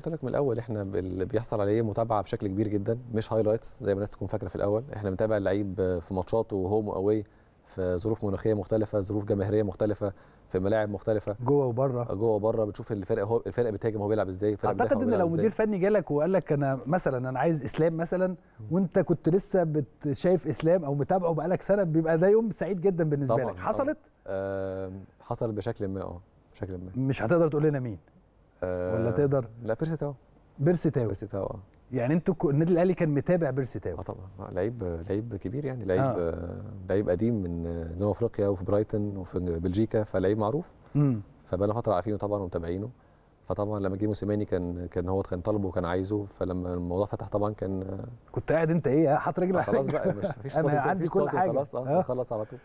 قلت لك من الاول احنا اللي بيحصل عليه متابعه بشكل كبير جدا مش هايلايتس زي ما الناس تكون فاكره في الاول احنا بنتابع اللعيب في ماتشاته هوم واواي في ظروف مناخيه مختلفه ظروف جماهيريه مختلفه في ملاعب مختلفه جوه وبره جوه وبره بتشوف الفرق هو الفرق بتهاجم هو بيلعب ازاي اعتقد ان لو مدير فني جالك وقال لك انا مثلا انا عايز اسلام مثلا وانت كنت لسه شايف اسلام او متابعه بقالك سنه بيبقى ده يوم سعيد جدا بالنسبه طبعًا لك حصلت آه حصل بشكل ما اه بشكل ما مش هتقدر تقول لنا مين أه ولا تقدر لا بيرسي تاو بيرسي تاو بيرسي تاو اه يعني انتوا النادي الاهلي كان متابع بيرسي تاو اه طبعا آه، لعيب لعيب كبير يعني لعيب آه. آه، لعيب قديم من جنوب آه، افريقيا وفي برايتن وفي بلجيكا فلعيب معروف امم فبقالنا فتره عارفينه طبعا ومتابعينه فطبعا لما جه موسيماني كان كان هو كان طالبه وكان عايزه فلما الموضوع فتح طبعا كان كنت قاعد انت ايه حاطط رجل على خلاص بقى مش مفيش انا عندي كل حاجه خلاص اه خلاص على طول